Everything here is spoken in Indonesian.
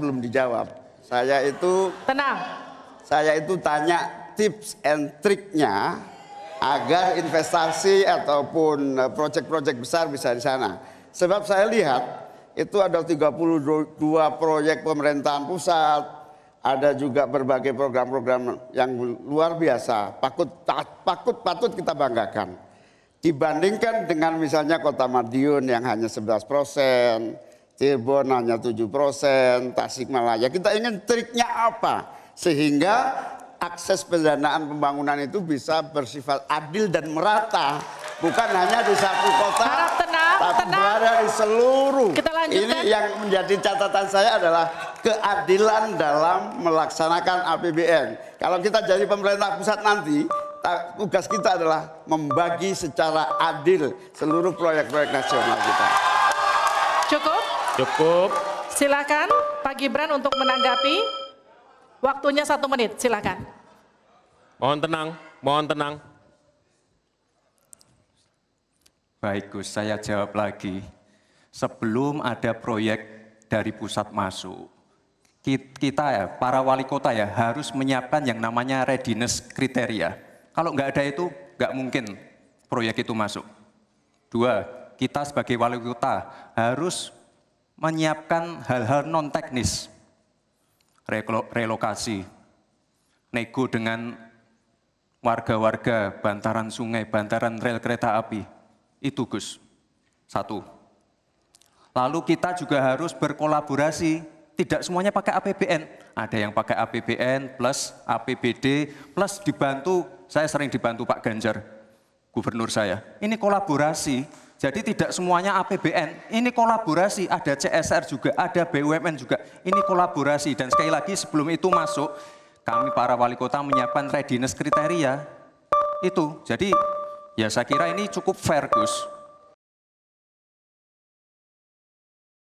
belum dijawab. Saya itu tenang. Saya itu tanya tips and triknya agar investasi ataupun eh, proyek-proyek besar bisa di sana. Sebab saya lihat itu ada 32 proyek pemerintahan pusat, ada juga berbagai program-program yang luar biasa. Pakut pakut patut kita banggakan. Dibandingkan dengan misalnya Kota Madiun yang hanya 11 persen, Cirebon hanya 7 persen, Tasikmalaya. Kita ingin triknya apa sehingga akses pendanaan pembangunan itu bisa bersifat adil dan merata, bukan hanya di satu kota, Harap tenang, tapi tenang. berada di seluruh. Kita lanjutkan. Ini yang menjadi catatan saya adalah keadilan dalam melaksanakan APBN. Kalau kita jadi pemerintah pusat nanti, tugas kita adalah membagi secara adil seluruh proyek-proyek nasional kita. Cukup. Cukup. Silakan Pak Gibran untuk menanggapi. Waktunya satu menit, silakan. Mohon tenang, mohon tenang. Baik Gus, saya jawab lagi. Sebelum ada proyek dari pusat masuk, kita ya, para wali kota ya, harus menyiapkan yang namanya readiness kriteria. Kalau nggak ada itu, nggak mungkin proyek itu masuk. Dua, kita sebagai wali kota harus menyiapkan hal-hal non teknis, relokasi, nego dengan warga-warga bantaran sungai, bantaran rel kereta api. Itu Gus, satu. Lalu kita juga harus berkolaborasi, tidak semuanya pakai APBN. Ada yang pakai APBN plus APBD plus dibantu, saya sering dibantu Pak Ganjar, gubernur saya. Ini kolaborasi, jadi tidak semuanya APBN, ini kolaborasi, ada CSR juga, ada BUMN juga, ini kolaborasi. Dan sekali lagi sebelum itu masuk, kami para wali kota menyiapkan readiness kriteria. Itu, jadi ya saya kira ini cukup fair Gus.